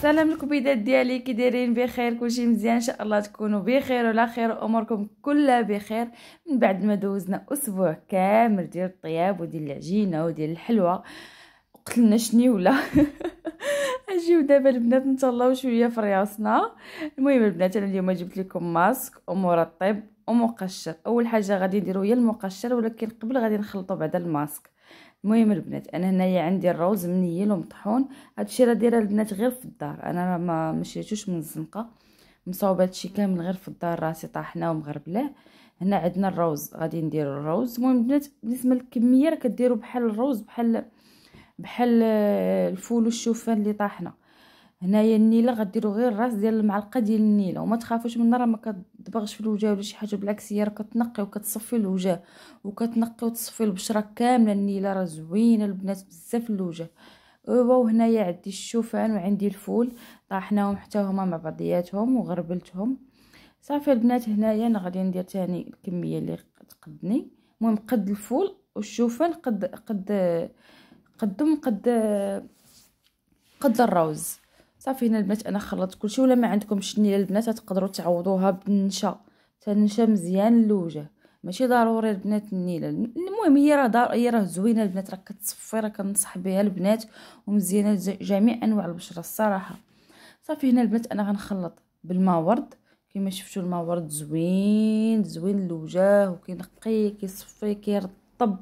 السلام الكبيدات ديالي كي دايرين بخير كلشي مزيان ان شاء الله تكونوا بخير وعلى خير اموركم كلها بخير من بعد ما دوزنا اسبوع كامل ديال الطياب وديال العجينه وديال الحلوى قتلنا شني ولا اجيو دابا البنات نتهلاو شويه في راسنا المهم البنات انا اليوم جبت لكم ماسك امور الطيب ومقشر اول حاجه غادي نديرو هي المقشر ولكن قبل غادي نخلطو بعدا الماسك المهم البنات انا هنايا عندي الروز منيل ومطحون هادشي راه دايره البنات غير في الدار انا ما مشيتوش من الزنقه مصاوبه هادشي كامل غير في الدار راسي طاحنا ومغربلاه هنا عندنا الروز غادي نديرو الروز المهم البنات بالنسبه للكميه راه كديروا بحال الروز بحال بحال آه، الفول والشوفان اللي طاحنا هنايا النيله غديروا غير راس ديال المعلقه ديال النيله وما تخافوش منها راه ما كتبغش في الوجه ولا شي حاجه بالعكس هي راه كتنقي وكتصفي الوجه وكتنقي وتصفي البشره كامله النيله راه زوينه البنات بزاف الوجه ايوا وهنايا عندي الشوفان وعندي الفول طاحناهم حتى هما مع بعضياتهم وغربلتهم صافي البنات هنايا انا غادي ندير تاني الكميه اللي تقدني المهم قد الفول والشوفان قد قد قدم قد قد الروز صافي هنا البنات انا خلطت كلشي ولا ما عندكمش النيه البنات تقدروا تعوضوها بالنشا تنشا مزيان للوجه ماشي ضروري البنات النيله المهم هي راه دار هي راه زوينه البنات راه كتصفي راه كنصح بها البنات ومزيانه جميع انواع البشره الصراحه صافي هنا البنات انا غنخلط بالماء ورد كما شفتوا الماء ورد زوين زوين للوجه وكينقي كيصفي كيرطب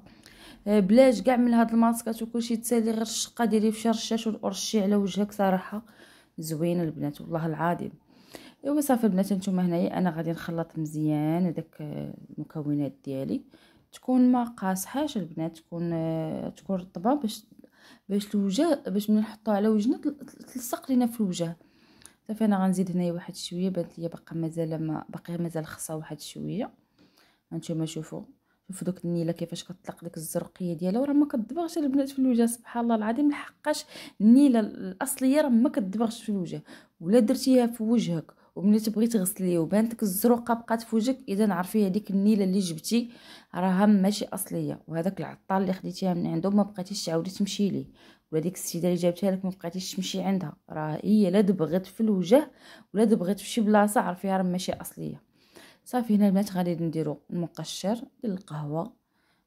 آه، بلاش كاع من هاد الماسكات وكلشي تسالي غير الشقه ديري فشي رشاش وترشي على وجهك صراحه زوينه البنات والله العظيم ايوا صافي البنات نتوما هنايا انا غادي نخلط مزيان هذاك آه، المكونات ديالي تكون ما قاصحاش البنات تكون آه، تكون رطبه باش باش الوجه باش ملي نحطوها على وجهنا تلصق لينا في الوجه صافي انا غنزيد هنايا واحد شويه بانت ليا باقا مازال ما باقي مازال خصها واحد شويه هانتوما شوفوا شوف دوك النيله كيفاش كتطلق ديك الزرقيه ديالها وراه ما كتدبغش البنات في الوجه سبحان الله العظيم لحقاش النيله الاصليه راه ما كتدبغش في الوجه ولا درتيها في وجهك وملي تبغي تغسليه وبانتك الزروقه بقات في وجهك اذا عرفي هذيك النيله اللي جبتي راها ماشي اصليه وهذاك العطار اللي خديتيها من عنده ما بقيتيش تعاودي تمشي ليه ولا ديك السيده اللي جابتها لك ما بقيتيش تمشي عندها راه هي لا دبغت في الوجه ولا دبغت في شي بلاصه عرفيها راه ماشي اصليه صافي هنا البنات غادي نديرو المقشر ديال القهوه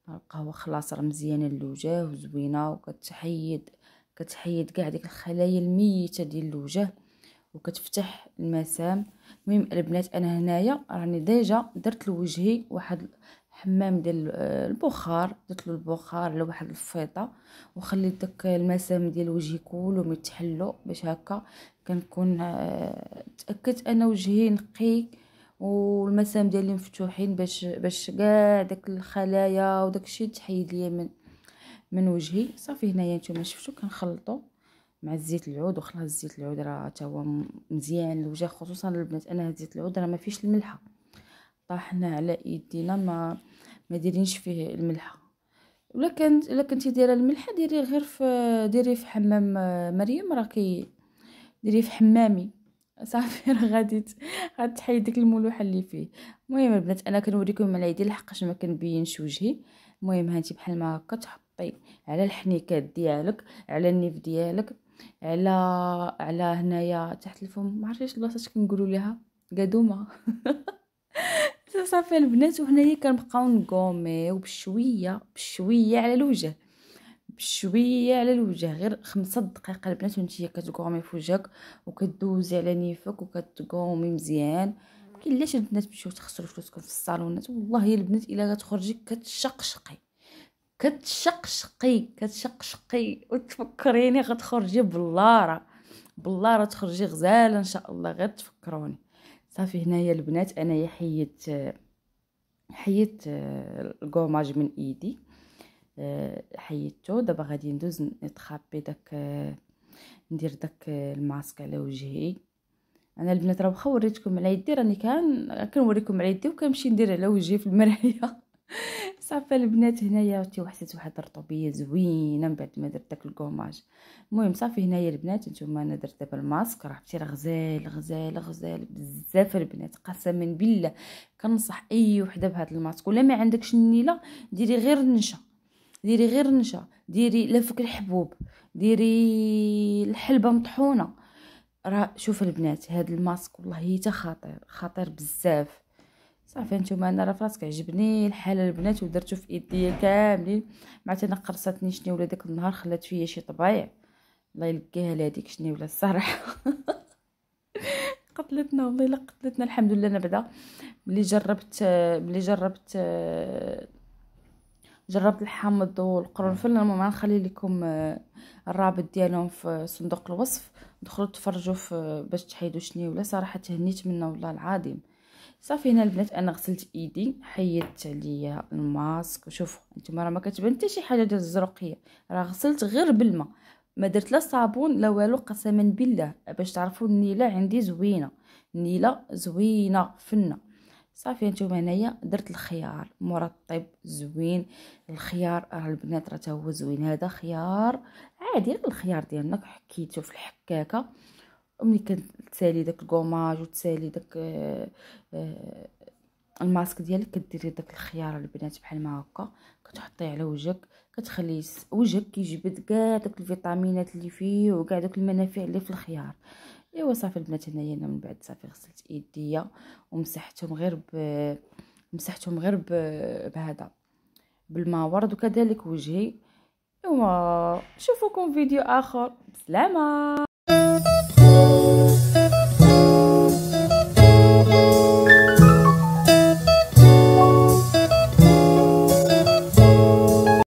القهوه خلاص راه مزيانه للوجه وزوينه وكتحيد كتحيد كاع ديك الخلايا الميته ديال الوجه وكتفتح المسام المهم البنات انا هنايا راني ديجا درت لوجهي واحد حمام ديال البخار درت له البخار على واحد الفيطه وخليت داك المسام ديال وجهي كله متحلو باش هكا كنكون آه، تاكدت انا وجهي نقي والمسام ديالي مفتوحين باش باش كاع داك الخلايا وداك الشيء تحيد ليا من من وجهي صافي هنايا نتوما شفتو كنخلطو مع الزيت العود وخلاص زيت العود راه حتى هو مزيان للوجه خصوصا للبنات انا هاد زيت العود راه ما فيهش الملحه طاحنا على يدينا ما ما دايرينش فيه الملحه ولا كانت الا كنتي دايره الملحه ديري غير في ديري في حمام آه، مريم راه كي ديري في حمامي صافي راه غادي غتحيد ديك الملوحه اللي فيه المهم البنات انا كنوريكم على العيدي لحقاش ما كنبينش وجهي المهم هانتي بحال ما هكا تحطي على الحنيكات ديالك على النيف ديالك على على هنايا تحت الفم ما عرفتش البلاصه كنقولوا ليها قدومه صافي البنات وهنايا كنبقاو نقومي وبشويه بشويه على الوجه بشويه على الوجه غير خمسة دقائق البنات هي كتقومي في وجهك وكدوزي على نيفك وكتقومي مزيان علاش البنات تمشيو تخسروا فلوسكم في الصالونات والله يا البنات الا غتخرجي كتشقشقي كتشقشقي كتشقشقي وتفكريني غتخرجي باللارة باللارة تخرجي غزاله ان شاء الله غير تفكروني صافي هنايا البنات انايا حيت حيت آه، الكوماج من ايدي حيدته دابا غادي ندوز نتخابي داك ندير داك الماسك على وجهي انا البنات راه واخا وريتكم على يدي راني كان كنوريكم على يدي وكنمشي ندير على وجهي في المرايه صافي البنات هنايا تي حسيت واحد الرطوبيه زوينه من بعد ما درت داك الكوماج المهم صافي هنايا البنات نتوما انا درت دابا الماسك راه عرفتي غزال غزال غزال بزاف البنات قسما بالله كنصح اي وحده بهذا الماسك ولا ما عندكش النيله ديري غير النشا ديري غير نشا ديري لفك الحبوب ديري الحلبه مطحونه راه شوف البنات هاد الماسك والله حتى خطير خطير بزاف صافي نتوما انا راه فراسك عجبني الحال البنات ودرتو في ايديا كاملين مع انا قرصتني شني ولا داك النهار خلات فيا شي طبيع الله يلقيها لهاديك شني ولا الصراحه قتلتنا والله الا قتلتنا الحمد لله انا بعدا ملي جربت ملي جربت جربت الحامض والقرنفل نعم. انا ما نخلي لكم آه، الرابط ديالهم في صندوق الوصف دخلوا تفرجوا في آه، باش تحيدوا شنو ولا صراحه تهنيت منه والله العظيم صافي هنا البنات انا غسلت ايدي حيدت عليا الماسك وشوفوا انتما راه ما كتبان حتى شي حاجه ديال الزرقيه راه غسلت غير بالماء ما درت لا صابون لا والو قسما بالله باش تعرفوا النيله عندي زوينه النيله زوينه فنه صافي نتوما هنايا درت الخيار مرطب زوين الخيار راه البنات راه هو زوين هذا خيار عادي الخيار ديالنا حكيتو في الحكاكه ملي كتسالي داك الكوماج وتسالي داك آه، الماسك ديالك كديري داك الخيار البنات بحال ما هكا كتحطيه على وجهك كتخلي وجهك كيجبد كاع داك الفيتامينات اللي فيه وكاع داك المنافع اللي في الخيار ايوا صافي البنات هنايا انا من بعد صافي غسلت ايديا ومسحتهم غير ب مسحتهم غير ب... بهذا بالماء ورد وكذلك وجهي ايوا نشوفكم فيديو اخر بسلامه